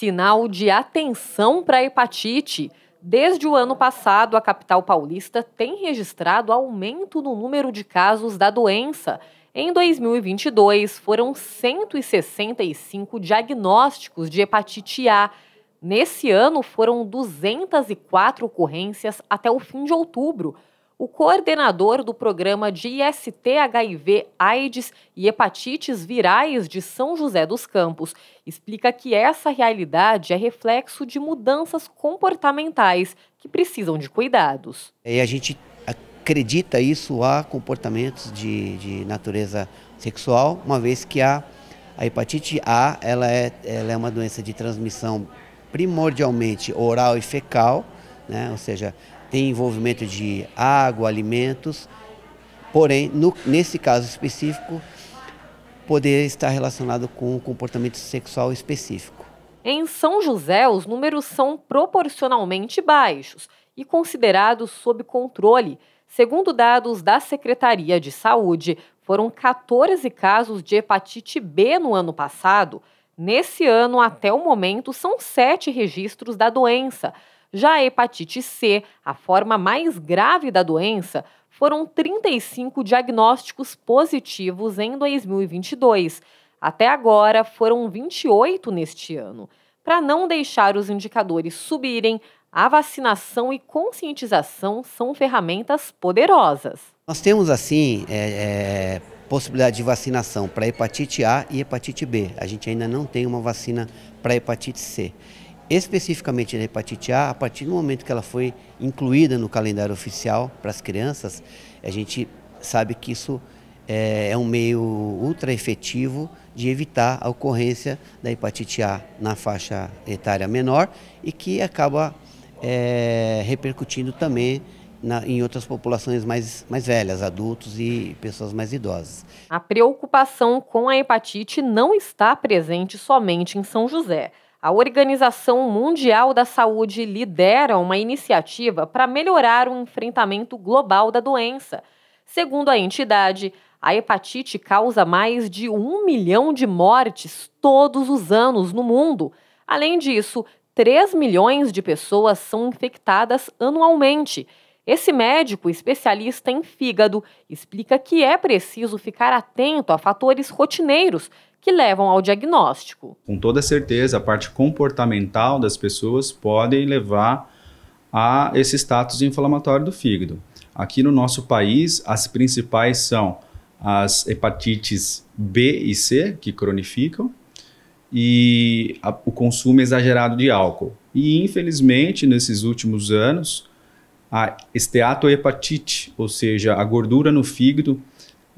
sinal de atenção para a hepatite. Desde o ano passado, a capital paulista tem registrado aumento no número de casos da doença. Em 2022, foram 165 diagnósticos de hepatite A. Nesse ano, foram 204 ocorrências até o fim de outubro, o coordenador do programa de IST HIV AIDS e hepatites virais de São José dos Campos, explica que essa realidade é reflexo de mudanças comportamentais que precisam de cuidados. E é, a gente acredita isso a comportamentos de, de natureza sexual, uma vez que a, a hepatite A ela é, ela é uma doença de transmissão primordialmente oral e fecal, né? ou seja, tem envolvimento de água, alimentos, porém, no, nesse caso específico, poder estar relacionado com um comportamento sexual específico. Em São José, os números são proporcionalmente baixos e considerados sob controle. Segundo dados da Secretaria de Saúde, foram 14 casos de hepatite B no ano passado. Nesse ano, até o momento, são sete registros da doença. Já a hepatite C, a forma mais grave da doença, foram 35 diagnósticos positivos em 2022. Até agora, foram 28 neste ano. Para não deixar os indicadores subirem, a vacinação e conscientização são ferramentas poderosas. Nós temos, assim, é, é, possibilidade de vacinação para hepatite A e hepatite B. A gente ainda não tem uma vacina para hepatite C especificamente da hepatite A, a partir do momento que ela foi incluída no calendário oficial para as crianças, a gente sabe que isso é, é, um meio ultra efetivo de evitar a ocorrência da hepatite A na faixa etária menor e que acaba é, repercutindo também na, em outras populações mais, mais velhas, adultos e pessoas mais idosas. A preocupação com a hepatite não está presente somente em São José. A Organização Mundial da Saúde lidera uma iniciativa para melhorar o enfrentamento global da doença. Segundo a entidade, a hepatite causa mais de um milhão de mortes todos os anos no mundo. Além disso, 3 milhões de pessoas são infectadas anualmente esse médico, especialista em fígado, explica que é preciso ficar atento a fatores rotineiros que levam ao diagnóstico. Com toda certeza, a parte comportamental das pessoas podem levar a esse status inflamatório do fígado. Aqui no nosso país, as principais são as hepatites B e C, que cronificam, e a, o consumo exagerado de álcool. E infelizmente, nesses últimos anos, a esteatohepatite, ou seja, a gordura no fígado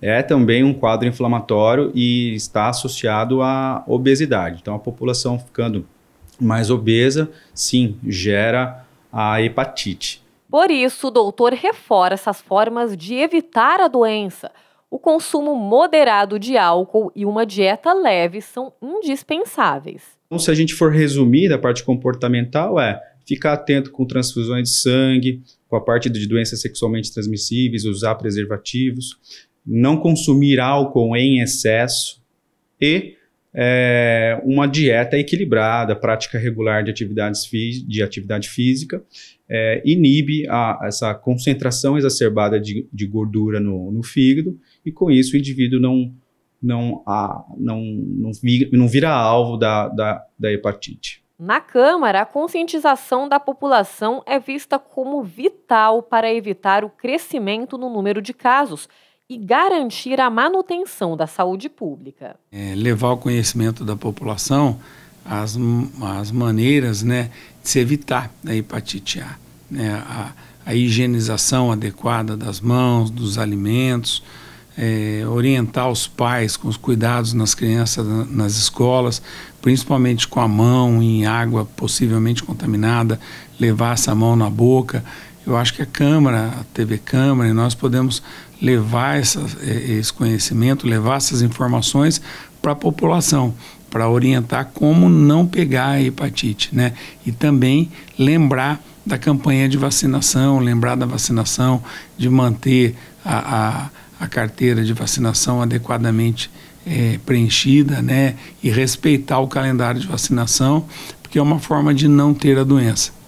é também um quadro inflamatório e está associado à obesidade. Então, a população ficando mais obesa, sim, gera a hepatite. Por isso, o doutor reforça as formas de evitar a doença. O consumo moderado de álcool e uma dieta leve são indispensáveis. Então, se a gente for resumir da parte comportamental, é ficar atento com transfusões de sangue, com a parte de doenças sexualmente transmissíveis, usar preservativos, não consumir álcool em excesso e é, uma dieta equilibrada, prática regular de, atividades de atividade física, é, inibe a, essa concentração exacerbada de, de gordura no, no, fígado e com isso o indivíduo não, não, a, ah, não, não, não vira alvo da, da, da hepatite. Na Câmara, a conscientização da população é vista como vital para evitar o crescimento no número de casos e garantir a manutenção da saúde pública. É, levar o conhecimento da população as, as maneiras né, de se evitar a hepatite A. Né, a, a higienização adequada das mãos, dos alimentos, é, orientar os pais com os cuidados nas crianças, nas escolas, principalmente com a mão em água possivelmente contaminada, levar essa mão na boca. Eu acho que a Câmara, a TV Câmara, e nós podemos levar essa, é, esse conhecimento, levar essas informações para a população, para orientar como não pegar a hepatite, né? E também lembrar da campanha de vacinação, lembrar da vacinação, de manter a, a a carteira de vacinação adequadamente é, preenchida, né? E respeitar o calendário de vacinação, porque é uma forma de não ter a doença.